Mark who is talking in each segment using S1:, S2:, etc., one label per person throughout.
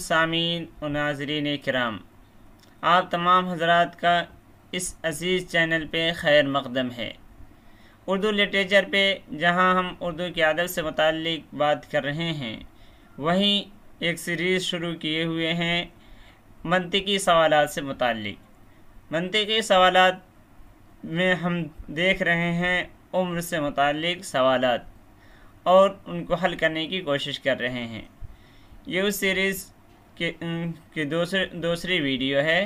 S1: सामीन और नाजरीन कराम आप तमाम हजरात का इस अजीज़ चैनल पे खैर मकदम है उर्दू लिटरेचर पे जहां हम उर्दू के अदब से मुतल बात कर रहे हैं वहीं एक सीरीज़ शुरू किए हुए हैं मनतिकी सवाल से मुतल मनतिकी सवाल में हम देख रहे हैं उम्र से मुतल सवाल और उनको हल करने की कोशिश कर रहे हैं ये उस सीरीज़ के दूसरे दूसरी वीडियो है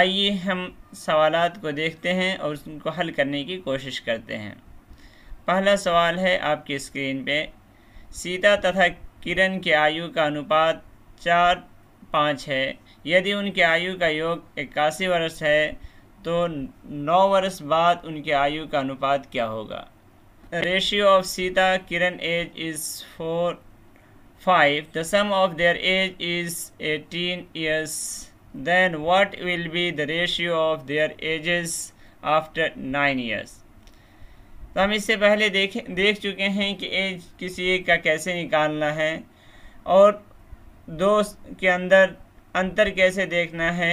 S1: आइए हम सवाल को देखते हैं और उनको हल करने की कोशिश करते हैं पहला सवाल है आपकी स्क्रीन पे सीता तथा किरण के आयु का अनुपात चार पाँच है यदि उनके आयु का योग इक्यासी वर्ष है तो नौ वर्ष बाद उनके आयु का अनुपात क्या होगा ratio of Sita Kiran age is four five the sum of their age is 18 years then what will be the ratio of their ages after nine years तो हम इससे पहले देख देख चुके हैं कि एज किसी एक का कैसे निकालना है और दो के अंदर अंतर कैसे देखना है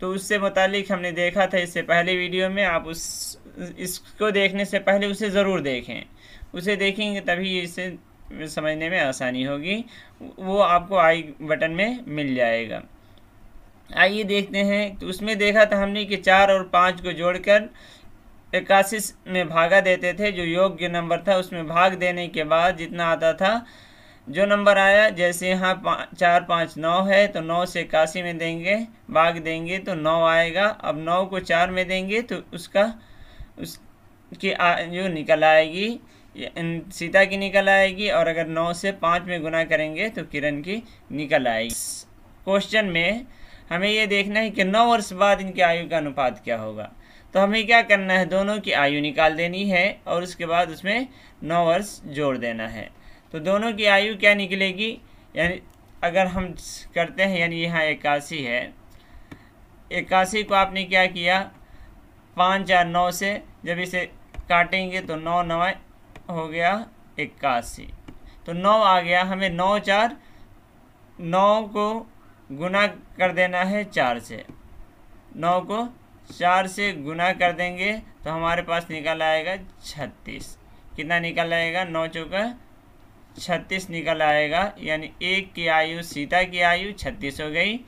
S1: तो उससे मतलब हमने देखा था इससे पहले वीडियो में आप उस इसको देखने से पहले उसे ज़रूर देखें उसे देखेंगे तभी इसे समझने में आसानी होगी वो आपको आई बटन में मिल जाएगा आइए देखते हैं तो उसमें देखा था हमने कि चार और पाँच को जोड़कर इक्यासी में भागा देते थे जो योग्य नंबर था उसमें भाग देने के बाद जितना आता था जो नंबर आया जैसे यहाँ पा, चार पाँच नौ है तो नौ से इक्यासी में देंगे भाग देंगे तो नौ आएगा अब नौ को चार में देंगे तो उसका उसकी जो निकल आएगी सीता की निकल आएगी और अगर नौ से पाँच में गुना करेंगे तो किरण की निकल आएगी क्वेश्चन में हमें ये देखना है कि नौ वर्ष बाद इनकी आयु का अनुपात क्या होगा तो हमें क्या करना है दोनों की आयु निकाल देनी है और उसके बाद उसमें नौ वर्ष जोड़ देना है तो दोनों की आयु क्या निकलेगी यानी अगर हम करते हैं यानी यहाँ इक्यासी है इक्यासी को आपने क्या किया पाँच या नौ से जब इसे काटेंगे तो नौ नवा हो गया इक्यासी तो नौ आ गया हमें नौ चार नौ को गुना कर देना है चार से नौ को चार से गुना कर देंगे तो हमारे पास निकल आएगा छत्तीस कितना निकल आएगा नौ चौका छत्तीस निकल आएगा यानी एक की आयु सीता की आयु छत्तीस हो गई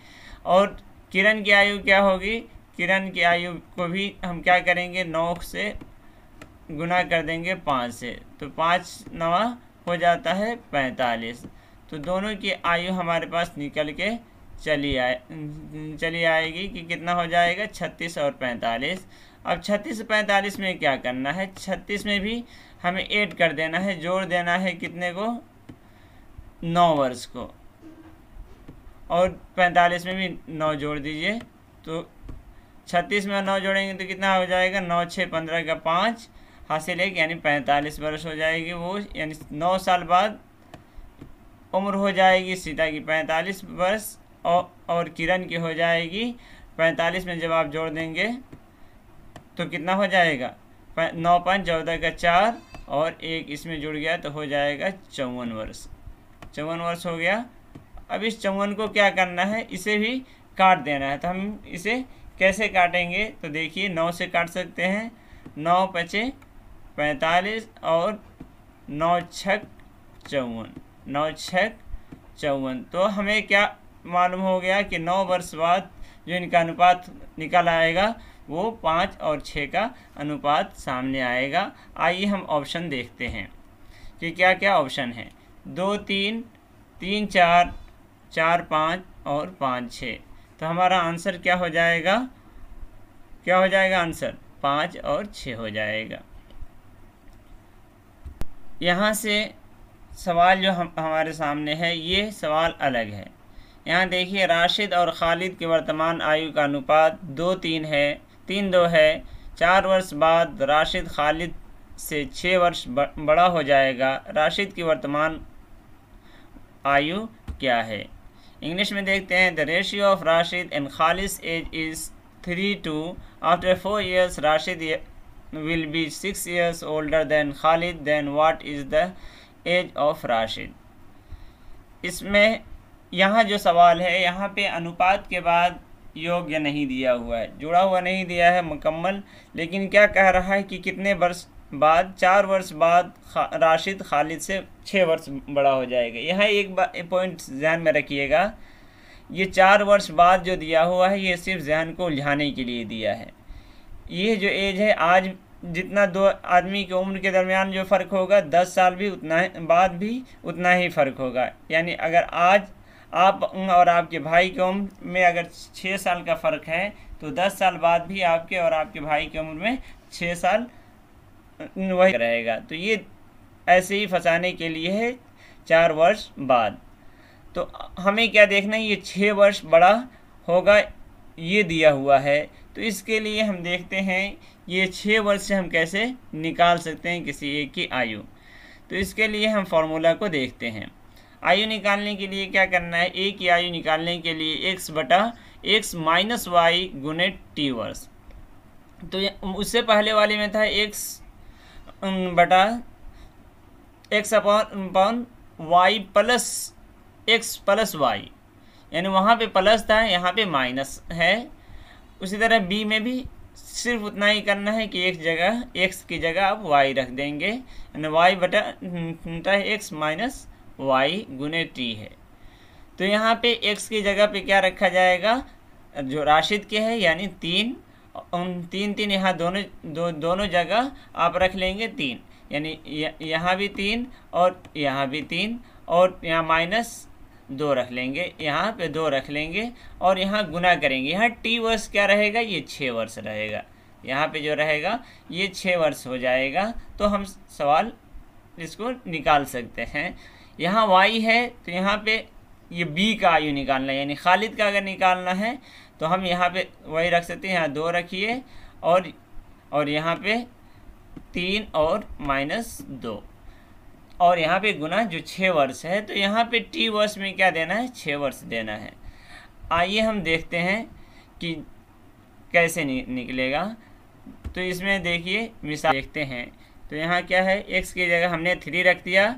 S1: और किरण की आयु क्या होगी किरण की आयु को भी हम क्या करेंगे नौ से गुना कर देंगे पाँच से तो पाँच नवा हो जाता है पैंतालीस तो दोनों की आयु हमारे पास निकल के चली आए चली आएगी कि कितना हो जाएगा छत्तीस और पैंतालीस अब छत्तीस से पैंतालीस में क्या करना है छत्तीस में भी हमें ऐड कर देना है जोड़ देना है कितने को नौ वर्ष को और पैंतालीस में भी नौ जोड़ दीजिए तो छत्तीस में नौ जोड़ेंगे तो कितना हो जाएगा नौ छः पंद्रह का पाँच हासिल है यानी पैंतालीस वर्ष हो जाएगी वो यानी नौ साल बाद उम्र हो जाएगी सीता की पैंतालीस वर्ष और, और किरण की हो जाएगी पैंतालीस में जब आप जोड़ देंगे तो कितना हो जाएगा नौ पाँच चौदह का चार और एक इसमें जुड़ गया तो हो जाएगा चौवन वर्ष चौवन वर्ष हो गया अब इस चौवन को क्या करना है इसे भी काट देना है तो हम इसे कैसे काटेंगे तो देखिए नौ से काट सकते हैं नौ पचे पैंतालीस और नौ छक चौवन नौ छक चौवन तो हमें क्या मालूम हो गया कि नौ वर्ष बाद जो इनका अनुपात निकल आएगा वो पाँच और छः का अनुपात सामने आएगा आइए हम ऑप्शन देखते हैं कि क्या क्या ऑप्शन है दो तीन तीन चार चार पाँच और पाँच छः तो हमारा आंसर क्या हो जाएगा क्या हो जाएगा आंसर पाँच और छः हो जाएगा यहाँ से सवाल जो हम हमारे सामने है ये सवाल अलग है यहाँ देखिए राशिद और खालिद की वर्तमान आयु का अनुपात दो तीन है तीन दो है चार वर्ष बाद राशिद खालिद से छः वर्ष बड़ा हो जाएगा राशिद की वर्तमान आयु क्या है इंग्लिश में देखते हैं the ratio of Rashid and Khalid age is three two after four years Rashid will be 6 years older than Khalid then what is the age of Rashid इसमें यहाँ जो सवाल है यहाँ पे अनुपात के बाद योग्य नहीं दिया हुआ है जुड़ा हुआ नहीं दिया है मुकम्मल लेकिन क्या कह रहा है कि कितने वर्ष बाद चार वर्ष बाद खा, राशिद खालिद से छः वर्ष बड़ा हो जाएगा यह एक पॉइंट जहन में रखिएगा ये चार वर्ष बाद जो दिया हुआ है ये सिर्फ जहन को उलझाने के लिए दिया है ये जो एज है आज जितना दो आदमी की उम्र के दरमियान जो फ़र्क होगा दस साल भी उतना बाद भी उतना ही फ़र्क होगा यानी अगर आज आप और आपके भाई की उम्र में अगर छः साल का फ़र्क है तो दस साल बाद भी आपके और आपके भाई की उम्र में छः साल वही रहेगा तो ये ऐसे ही फंसाने के लिए है चार वर्ष बाद तो हमें क्या देखना है ये छः वर्ष बड़ा होगा ये दिया हुआ है तो इसके लिए हम देखते हैं ये छः वर्ष से हम कैसे निकाल सकते हैं किसी एक की आयु तो इसके लिए हम फार्मूला को देखते हैं आयु निकालने के लिए क्या करना है ए की आयु निकालने के लिए एक्स बटा एक्स माइनस वाई गुने टी वर्ष तो उससे पहले वाले में था एक्स बटा X upon upon Y plus X plus Y यानी वहाँ पे प्लस था यहाँ पे माइनस है उसी तरह बी में भी सिर्फ उतना ही करना है कि एक जगह एक्स की जगह आप वाई रख देंगे यानी वाई बटा बटा एक्स माइनस वाई गुने टी है तो यहाँ पे एक्स की जगह पे क्या रखा जाएगा जो राशिद के है यानी तीन उन तीन तीन यहाँ दोनों दो, दोनों जगह आप रख लेंगे तीन यानी यहाँ भी तीन और यहाँ भी तीन और यहाँ माइनस दो रख लेंगे यहाँ पे दो रख लेंगे और यहाँ गुना करेंगे यहाँ टी वर्ष क्या रहेगा ये छः वर्ष रहेगा यहाँ पे जो रहेगा ये छः वर्ष हो जाएगा तो हम सवाल इसको निकाल सकते हैं यहाँ वाई है तो यहाँ पे ये बी का आयु निकालना है यानी खालिद का अगर निकालना है तो हम यहाँ पे वही रख सकते हैं यहाँ दो रखिए और और यहाँ पे तीन और माइनस दो और यहाँ पे गुना जो छः वर्ष है तो यहाँ पे टी वर्ष में क्या देना है छः वर्ष देना है आइए हम देखते हैं कि कैसे नि निकलेगा तो इसमें देखिए मिसाल देखते हैं तो यहाँ क्या है एक्स की जगह हमने थ्री रख दिया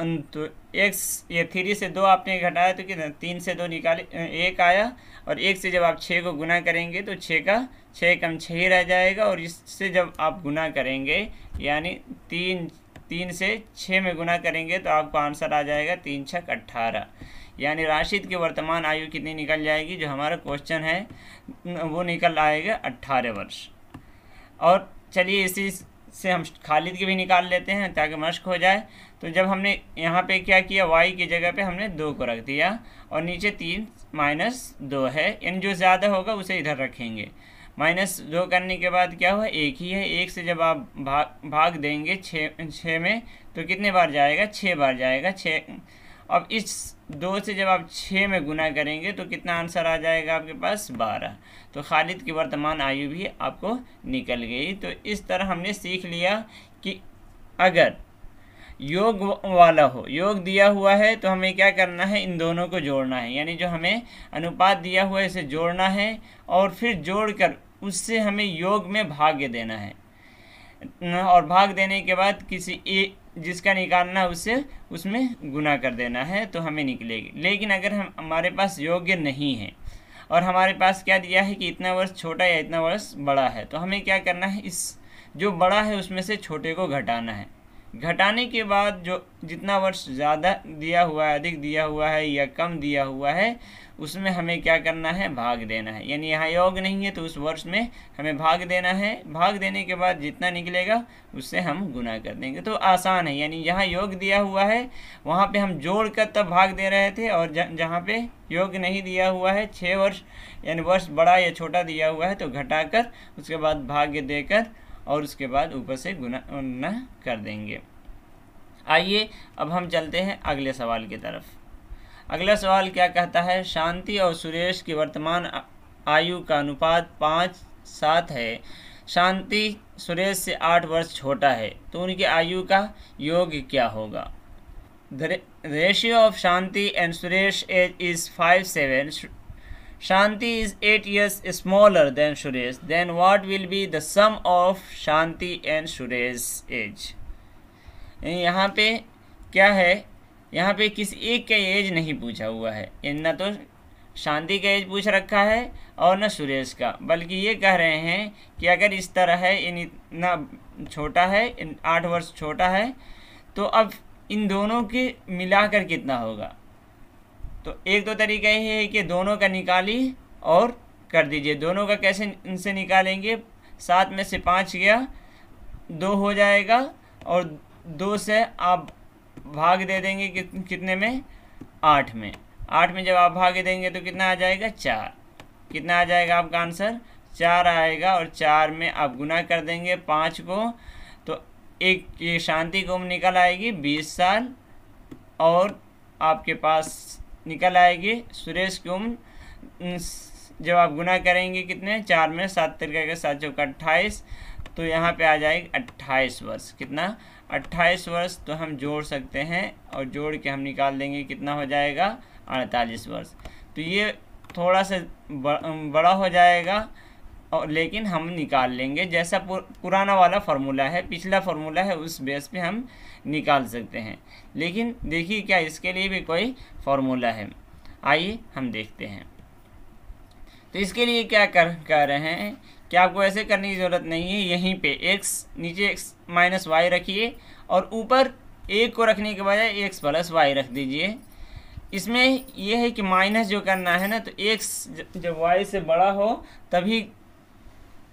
S1: तो एक्स ये थ्री से दो आपने घटाया तो कितना तीन से दो निकाले एक आया और एक से जब आप छः को गुना करेंगे तो छः का छः कम छः ही रह जाएगा और इससे जब आप गुना करेंगे यानी तीन तीन से छः में गुना करेंगे तो आपको आंसर आ जाएगा तीन छक अट्ठारह यानी राशिद की वर्तमान आयु कितनी निकल जाएगी जो हमारा क्वेश्चन है वो निकल आएगा अट्ठारह वर्ष और चलिए इसी से हम खालिद की भी निकाल लेते हैं ताकि मश्क हो जाए तो जब हमने यहाँ पे क्या किया वाई की जगह पे हमने दो को रख दिया और नीचे तीन माइनस दो है यानी जो ज़्यादा होगा उसे इधर रखेंगे माइनस दो करने के बाद क्या हुआ एक ही है एक से जब आप भाग भाग देंगे छः छः में तो कितने बार जाएगा छः बार जाएगा छः अब इस दो से जब आप छः में गुना करेंगे तो कितना आंसर आ जाएगा आपके पास बारह तो खालिद की वर्तमान आयु भी आपको निकल गई तो इस तरह हमने सीख लिया कि अगर योग वाला हो योग दिया हुआ है तो हमें क्या करना है इन दोनों को जोड़ना है यानी जो हमें अनुपात दिया हुआ है इसे जोड़ना है और फिर जोड़कर उससे हमें योग में भाग्य देना है और भाग देने के बाद किसी ए जिसका निकालना उसे उसमें गुना कर देना है तो हमें निकलेगी लेकिन अगर हम हमारे पास योग्य नहीं है और हमारे पास क्या दिया है कि इतना वर्ष छोटा या इतना वर्ष बड़ा है तो हमें क्या करना है इस जो बड़ा है उसमें से छोटे को घटाना है घटाने के बाद जो जितना वर्ष ज़्यादा दिया हुआ है अधिक दिया हुआ है या कम दिया हुआ है उसमें हमें क्या करना है भाग देना है यानी यहाँ योग नहीं है तो उस वर्ष में हमें भाग देना है भाग देने के बाद जितना निकलेगा उससे हम गुना कर देंगे तो आसान है यानी यहाँ योग दिया हुआ है वहाँ पे हम जोड़ कर तब भाग दे रहे थे और जहाँ पे योग नहीं दिया हुआ है छः वर्ष यानी वर्ष बड़ा या छोटा दिया हुआ है तो घटा उसके बाद भाग्य देकर और उसके बाद ऊपर से गुना कर देंगे आइए अब हम चलते हैं अगले सवाल की तरफ अगला सवाल क्या कहता है शांति और सुरेश की वर्तमान आयु का अनुपात पाँच सात है शांति सुरेश से आठ वर्ष छोटा है तो उनकी आयु का योग क्या होगा ratio of Shanti and Suresh age is five seven Shanti is 8 years smaller than Suresh, then what will be the sum of Shanti and Suresh's age? यहाँ पे क्या है यहाँ पे किसी एक का एज नहीं पूछा हुआ है न तो शांति का एज पूछ रखा है और न सुरेश का बल्कि ये कह रहे हैं कि अगर इस तरह है इन इतना छोटा है आठ वर्ष छोटा है तो अब इन दोनों के मिलाकर कितना होगा तो एक दो तरीका ये है कि दोनों का निकाली और कर दीजिए दोनों का कैसे इनसे निकालेंगे सात में से पाँच गया दो हो जाएगा और दो से आप भाग दे देंगे कितने में आठ में आठ में जब आप भाग देंगे तो कितना आ जाएगा चार कितना आ जाएगा आपका आंसर चार आएगा और चार में आप गुना कर देंगे पाँच को तो एक ये शांति को निकल आएगी बीस साल और आपके पास निकल आएगी सुरेश की उम्र जब आप गुना करेंगे कितने चार में सात तरीके के सात चौका अट्ठाईस तो यहाँ पे आ जाएगी अट्ठाईस वर्ष कितना अट्ठाईस वर्ष तो हम जोड़ सकते हैं और जोड़ के हम निकाल देंगे कितना हो जाएगा अड़तालीस वर्ष तो ये थोड़ा सा बड़ा हो जाएगा और लेकिन हम निकाल लेंगे जैसा पुराना वाला फार्मूला है पिछला फार्मूला है उस बेस पे हम निकाल सकते हैं लेकिन देखिए क्या इसके लिए भी कोई फार्मूला है आइए हम देखते हैं तो इसके लिए क्या कर कह रहे हैं कि आपको ऐसे करने की ज़रूरत नहीं है यहीं पे x नीचे x माइनस वाई रखिए और ऊपर एक को रखने के बजाय x प्लस वाई रख दीजिए इसमें यह है कि माइनस जो करना है ना तो x जब वाई से बड़ा हो तभी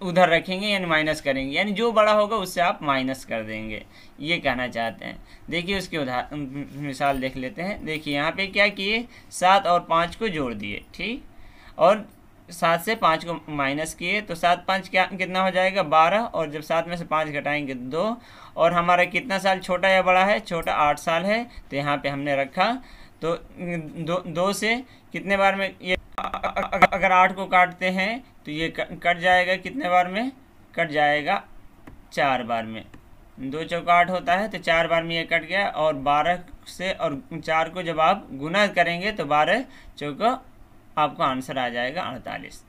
S1: उधर रखेंगे यानी माइनस करेंगे यानी जो बड़ा होगा उससे आप माइनस कर देंगे ये कहना चाहते हैं देखिए उसके उदाहरण मिसाल देख लेते हैं देखिए यहाँ पे क्या किए सात और पाँच को जोड़ दिए ठीक और सात से पाँच को माइनस किए तो सात पाँच क्या कितना हो जाएगा बारह और जब सात में से पाँच घटाएंगे तो दो और हमारा कितना साल छोटा या बड़ा है छोटा आठ साल है तो यहाँ पर हमने रखा तो दो दो से कितने बार में ये अगर आठ को काटते हैं तो ये कट जाएगा कितने बार में कट जाएगा चार बार में दो चौका आठ होता है तो चार बार में ये कट गया और बारह से और चार को जब आप गुना करेंगे तो बारह चौका आपका आंसर आ जाएगा अड़तालीस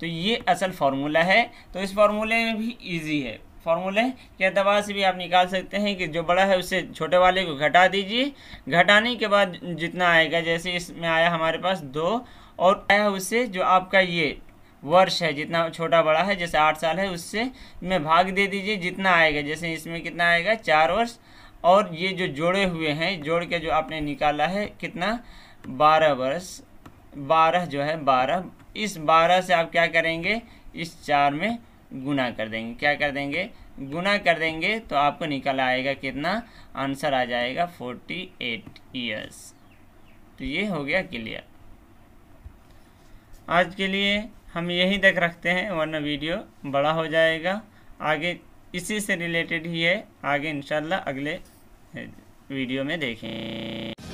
S1: तो ये असल फार्मूला है तो इस फार्मूले में भी इजी है फार्मूले के अतबार से भी आप निकाल सकते हैं कि जो बड़ा है उससे छोटे वाले को घटा दीजिए घटाने के बाद जितना आएगा जैसे इसमें आया हमारे पास दो और आया उससे जो आपका ये वर्ष है जितना छोटा बड़ा है जैसे आठ साल है उससे में भाग दे दीजिए जितना आएगा जैसे इसमें कितना आएगा चार वर्ष और ये जो जोड़े हुए हैं जोड़ के जो आपने निकाला है कितना बारह वर्ष बारह जो है बारह इस बारह से आप क्या करेंगे इस चार में गुना कर देंगे क्या कर देंगे गुना कर देंगे तो आपको निकल आएगा कितना आंसर आ जाएगा फोर्टी एट ईयर्स तो ये हो गया क्लियर आज के लिए हम यही देख रखते हैं वरना वीडियो बड़ा हो जाएगा आगे इसी से रिलेटेड ही है आगे इनशाला अगले वीडियो में देखें